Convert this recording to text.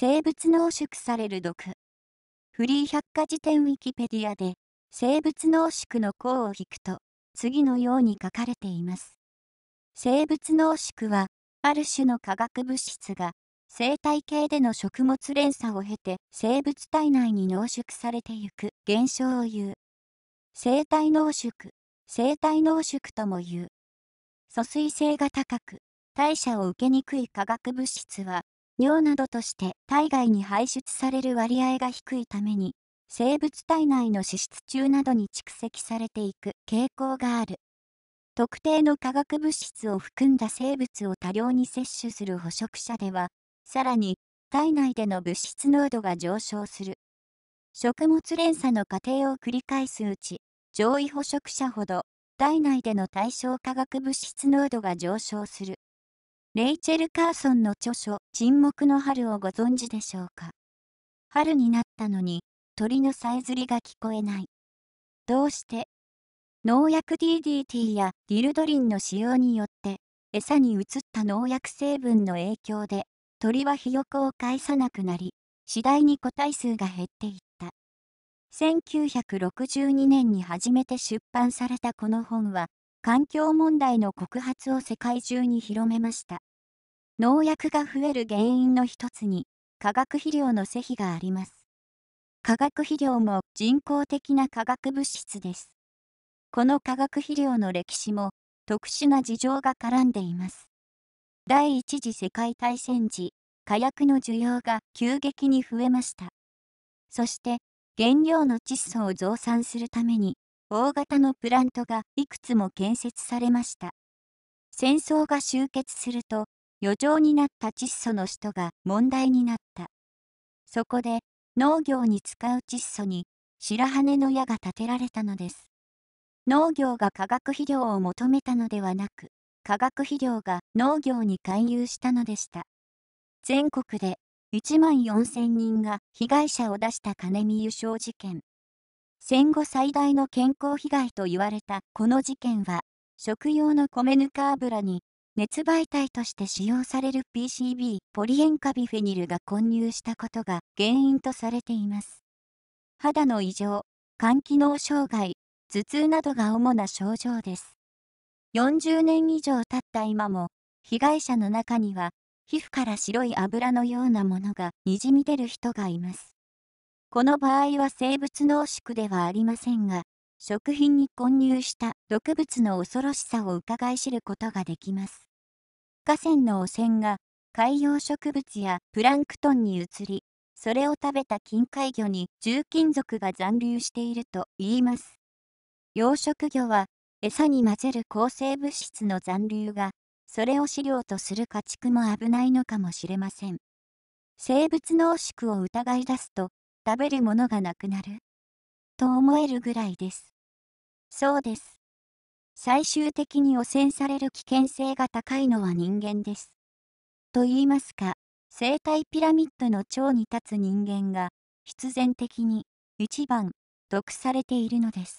生物濃縮される毒。フリー百科事典ウィキペディアで、生物濃縮の項を引くと、次のように書かれています。生物濃縮は、ある種の化学物質が、生態系での食物連鎖を経て、生物体内に濃縮されてゆく現象を言う。生体濃縮、生体濃縮とも言う。疎水性が高く、代謝を受けにくい化学物質は、尿などとして体外に排出される割合が低いために、生物体内の脂質中などに蓄積されていく傾向がある。特定の化学物質を含んだ生物を多量に摂取する捕食者では、さらに体内での物質濃度が上昇する。食物連鎖の過程を繰り返すうち、上位捕食者ほど体内での対象化学物質濃度が上昇する。レイチェル・カーソンの著書「沈黙の春」をご存知でしょうか春になったのに鳥のさえずりが聞こえないどうして農薬 DDT やディルドリンの使用によって餌に移った農薬成分の影響で鳥はひよこを介さなくなり次第に個体数が減っていった1962年に初めて出版されたこの本は環境問題の告発を世界中に広めました。農薬が増える原因の一つに化学肥料の施肥があります化学肥料も人工的な化学物質ですこの化学肥料の歴史も特殊な事情が絡んでいます第一次世界大戦時火薬の需要が急激に増えましたそして原料の窒素を増産するために大型のプラントがいくつも建設されました戦争が終結すると余剰になった窒素の使途が問題になった。そこで、農業に使う窒素に白羽の矢が立てられたのです。農業が化学肥料を求めたのではなく、化学肥料が農業に勧誘したのでした。全国で1万4000人が被害者を出した金見輸送事件。戦後最大の健康被害と言われたこの事件は、食用の米ぬか油に熱媒体として使用される PCB ポリ塩化ビフェニルが混入したことが原因とされています。肌の異常、肝機能障害、頭痛などが主な症状です。40年以上経った今も、被害者の中には、皮膚から白い油のようなものがにじみ出る人がいます。この場合は生物濃縮ではありませんが、食品に混入した毒物の恐ろしさをうかがい知ることができます。河川の汚染が海洋植物やプランクトンに移り、それを食べた近海魚に重金属が残留していると言います。養殖魚は餌に混ぜる抗生物質の残留が、それを飼料とする家畜も危ないのかもしれません。生物濃縮を疑い出すと、食べるものがなくなる。と思えるぐらいです。そうです。最終的に汚染される危険性が高いのは人間です。と言いますか、生態ピラミッドの頂に立つ人間が、必然的に、一番、毒されているのです。